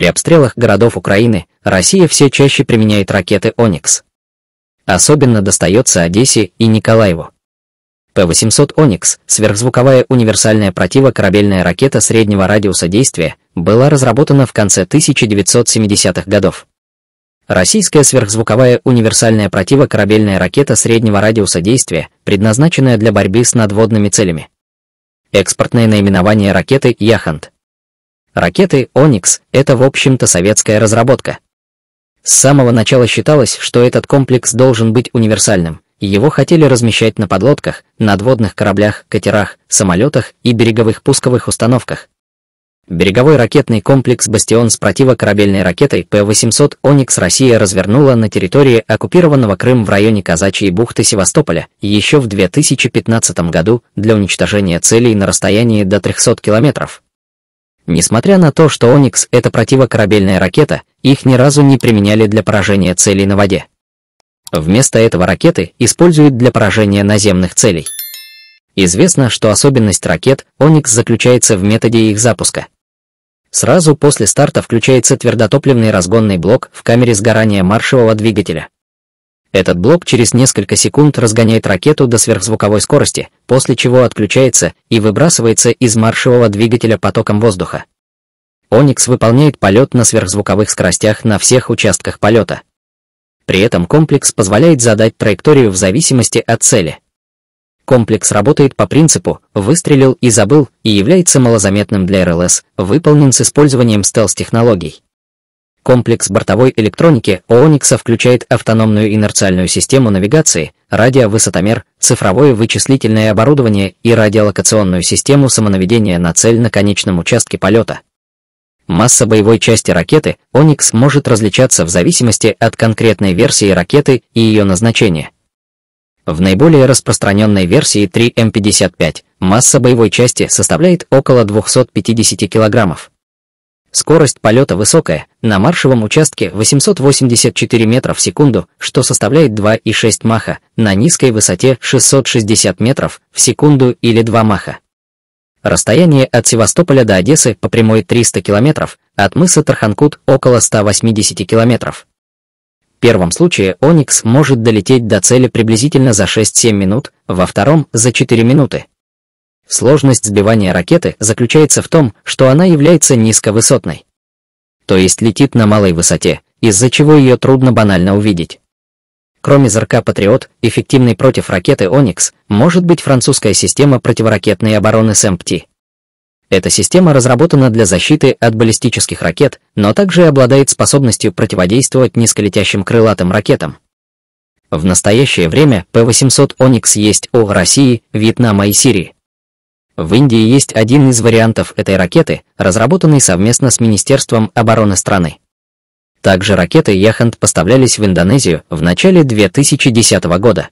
При обстрелах городов Украины Россия все чаще применяет ракеты «Оникс». Особенно достается Одессе и Николаеву. П-800 «Оникс» — сверхзвуковая универсальная противокорабельная ракета среднего радиуса действия, была разработана в конце 1970-х годов. Российская сверхзвуковая универсальная противокорабельная ракета среднего радиуса действия, предназначенная для борьбы с надводными целями. Экспортное наименование ракеты «Яхант». Ракеты «Оникс» — это, в общем-то, советская разработка. С самого начала считалось, что этот комплекс должен быть универсальным, и его хотели размещать на подлодках, надводных кораблях, катерах, самолетах и береговых пусковых установках. Береговой ракетный комплекс «Бастион» с противокорабельной ракетой П-800 «Оникс» Россия развернула на территории оккупированного Крым в районе Казачьей бухты Севастополя еще в 2015 году для уничтожения целей на расстоянии до 300 километров. Несмотря на то, что «Оникс» — это противокорабельная ракета, их ни разу не применяли для поражения целей на воде. Вместо этого ракеты используют для поражения наземных целей. Известно, что особенность ракет «Оникс» заключается в методе их запуска. Сразу после старта включается твердотопливный разгонный блок в камере сгорания маршевого двигателя, этот блок через несколько секунд разгоняет ракету до сверхзвуковой скорости, после чего отключается и выбрасывается из маршевого двигателя потоком воздуха. «Оникс» выполняет полет на сверхзвуковых скоростях на всех участках полета. При этом комплекс позволяет задать траекторию в зависимости от цели. Комплекс работает по принципу «выстрелил и забыл» и является малозаметным для РЛС, выполнен с использованием стелс-технологий. Комплекс бортовой электроники Оникса включает автономную инерциальную систему навигации, радиовысотомер, цифровое вычислительное оборудование и радиолокационную систему самонаведения на цель на конечном участке полета. Масса боевой части ракеты Оникс может различаться в зависимости от конкретной версии ракеты и ее назначения. В наиболее распространенной версии 3М55 масса боевой части составляет около 250 килограммов. Скорость полета высокая, на маршевом участке 884 метров в секунду, что составляет 2,6 маха, на низкой высоте 660 метров в секунду или 2 маха. Расстояние от Севастополя до Одессы по прямой 300 километров, от мыса Тарханкут около 180 километров. В первом случае «Оникс» может долететь до цели приблизительно за 6-7 минут, во втором – за 4 минуты. Сложность сбивания ракеты заключается в том, что она является низковысотной. То есть летит на малой высоте, из-за чего ее трудно банально увидеть. Кроме зерка «Патриот», эффективной против ракеты «Оникс» может быть французская система противоракетной обороны СМПТ. Эта система разработана для защиты от баллистических ракет, но также обладает способностью противодействовать низколетящим крылатым ракетам. В настоящее время П-800 «Оникс» есть у России, Вьетнама и Сирии. В Индии есть один из вариантов этой ракеты, разработанный совместно с Министерством обороны страны. Также ракеты Яхант поставлялись в Индонезию в начале 2010 года.